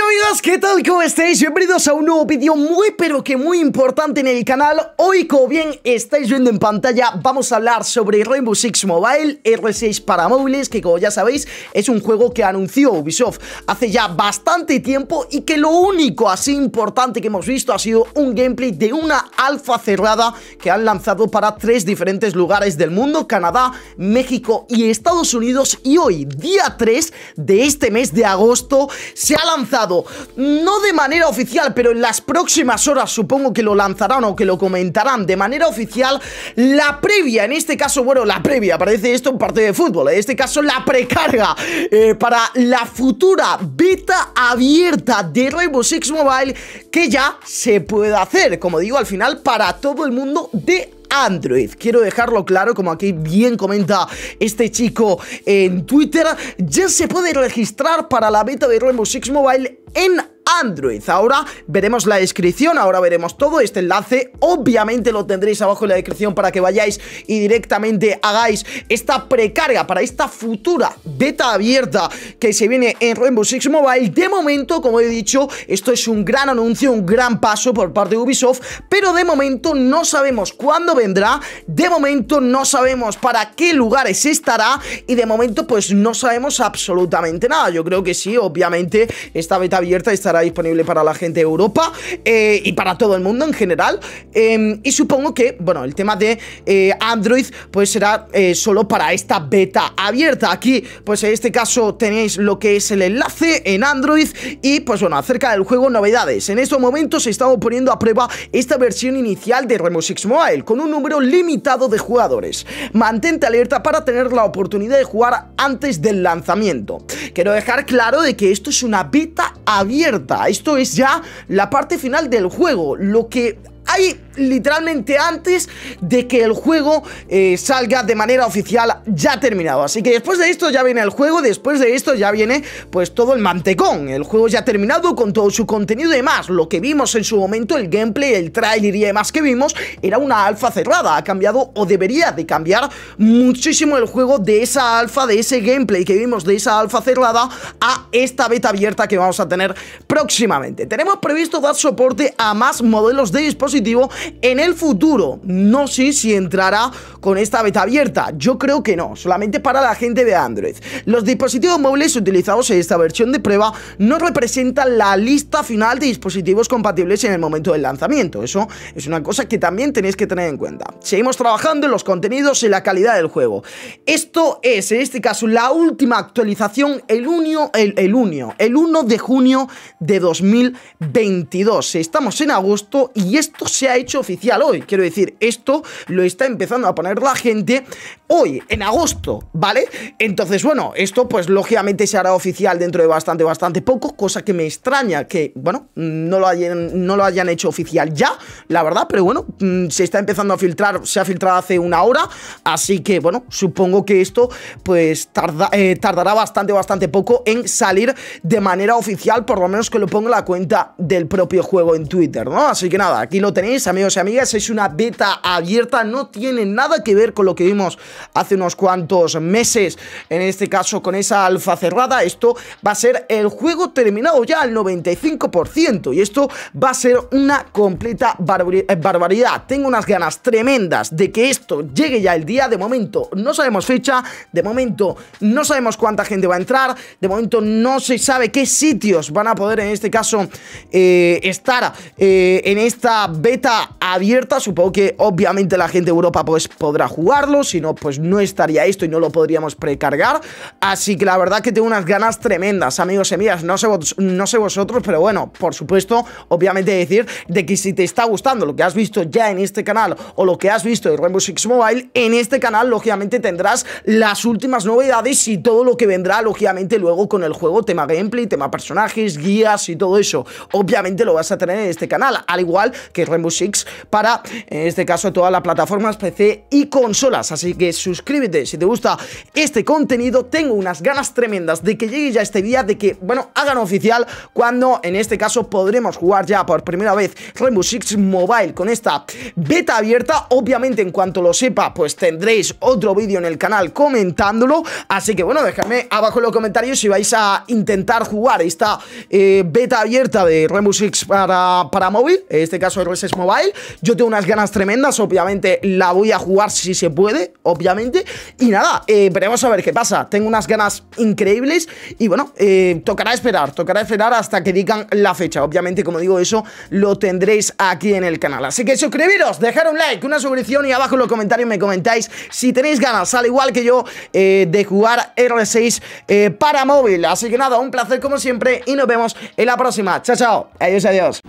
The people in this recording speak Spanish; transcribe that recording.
amigos ¿qué tal? ¿Cómo estáis? Bienvenidos a un nuevo vídeo muy pero que muy importante en el canal Hoy como bien estáis viendo en pantalla vamos a hablar sobre Rainbow Six Mobile R6 para móviles Que como ya sabéis es un juego que anunció Ubisoft hace ya bastante tiempo Y que lo único así importante que hemos visto ha sido un gameplay de una alfa cerrada Que han lanzado para tres diferentes lugares del mundo Canadá, México y Estados Unidos Y hoy, día 3 de este mes de agosto se ha lanzado no de manera oficial, pero en las próximas horas supongo que lo lanzarán o que lo comentarán de manera oficial, la previa, en este caso, bueno, la previa, parece esto un partido de fútbol, en este caso la precarga eh, para la futura beta abierta de Rainbow Six Mobile que ya se puede hacer, como digo, al final para todo el mundo de Android. Quiero dejarlo claro, como aquí bien comenta este chico en Twitter, ya se puede registrar para la beta de Rainbow Six Mobile en Android. Ahora veremos la descripción, ahora veremos todo este enlace. Obviamente lo tendréis abajo en la descripción para que vayáis y directamente hagáis esta precarga para esta futura beta abierta que se viene en Rainbow Six Mobile. De momento, como he dicho, esto es un gran anuncio, un gran paso por parte de Ubisoft, pero de momento no sabemos cuándo vendrá, de momento no sabemos para qué lugares estará y de momento pues no sabemos absolutamente nada. Yo creo que sí, obviamente esta beta abierta estará disponible para la gente de Europa eh, y para todo el mundo en general. Em, y supongo que, bueno, el tema de eh, Android pues será eh, solo para esta beta abierta. Aquí, pues en este caso tenéis lo que es el enlace en Android y pues bueno, acerca del juego, novedades. En estos momentos estamos poniendo a prueba esta versión inicial de Remo 6 Mobile con un número limitado de jugadores. Mantente alerta para tener la oportunidad de jugar antes del lanzamiento. Quiero dejar claro de que esto es una beta abierta esto es ya la parte final del juego, lo que hay literalmente antes de que el juego eh, salga de manera oficial ya terminado. Así que después de esto ya viene el juego, después de esto ya viene pues todo el mantecón. El juego ya terminado con todo su contenido y demás. Lo que vimos en su momento, el gameplay, el trailer y demás que vimos, era una alfa cerrada. Ha cambiado o debería de cambiar muchísimo el juego de esa alfa, de ese gameplay que vimos de esa alfa cerrada a esta beta abierta que vamos a tener próximamente. Tenemos previsto dar soporte a más modelos de dispositivo en el futuro. No sé si entrará con esta beta abierta. Yo creo que no, solamente para la gente de Android. Los dispositivos móviles utilizados en esta versión de prueba no representan la lista final de dispositivos compatibles en el momento del lanzamiento. Eso es una cosa que también tenéis que tener en cuenta. Seguimos trabajando en los contenidos y la calidad del juego. Esto es, en este caso, la última actualización el el, el 1 de junio de 2022. Estamos en agosto y esto se ha hecho oficial hoy. Quiero decir, esto lo está empezando a poner la gente hoy, en agosto, ¿vale? Entonces, bueno, esto pues lógicamente se hará oficial dentro de bastante, bastante poco, cosa que me extraña que, bueno, no lo hayan, no lo hayan hecho oficial ya, la verdad, pero bueno, mm, se está empezando a filtrar, se ha filtrado hace una hora, así que, bueno, supongo que esto pues eh, tardará bastante, bastante poco en salir de manera oficial, por lo menos que lo ponga la cuenta del propio juego en Twitter, ¿no? Así que nada, aquí lo tenéis, amigos y amigas, es una beta abierta, no tiene nada que ver con lo que vimos hace unos cuantos meses, en este caso con esa alfa cerrada, esto va a ser el juego terminado ya al 95% y esto va a ser una completa eh, barbaridad. Tengo unas ganas tremendas de que esto llegue ya el día, de momento no sabemos fecha, de momento no sabemos cuánta gente va a entrar, de momento no se sabe qué sitios van a poder en este caso eh, estar eh, en esta beta abierta. Supongo que obviamente la gente de Europa pues, podrá jugarlo. Si no, pues no estaría esto y no lo podríamos precargar. Así que la verdad que tengo unas ganas tremendas, amigos y amigas. No sé, no sé vosotros, pero bueno, por supuesto, obviamente decir de que si te está gustando lo que has visto ya en este canal o lo que has visto de Rainbow Six Mobile, en este canal, lógicamente, tendrás las últimas novedades y todo lo que vendrá, lógicamente, luego con el juego, tema gameplay, tema personajes, guías y todo eso. Obviamente lo vas a tener en este canal, al igual que Rainbow Six para, en este caso, todas las plataformas PC y consolas. Así que suscríbete si te gusta este contenido. Tengo unas ganas tremendas de que llegue ya este día, de que, bueno, hagan oficial cuando, en este caso, podremos jugar ya por primera vez Rainbow Mobile con esta beta abierta. Obviamente, en cuanto lo sepa, pues tendréis otro vídeo en el canal comentándolo. Así que, bueno, dejadme abajo en los comentarios si vais a intentar jugar esta eh, beta abierta de Rainbow para, para móvil, en este caso RSS Mobile. Yo tengo unas ganas tremendas, obviamente la voy a jugar si se puede, obviamente. Y nada, eh, veremos a ver qué pasa. Tengo unas ganas increíbles y bueno, eh, tocará esperar, tocará esperar hasta que digan la fecha. Obviamente, como digo, eso lo tendréis aquí en el canal. Así que suscribiros, dejar un like, una suscripción y abajo en los comentarios me comentáis si tenéis ganas, al igual que yo, eh, de jugar R6 eh, para móvil. Así que nada, un placer como siempre y nos vemos en la próxima. Chao, chao. Adiós, adiós.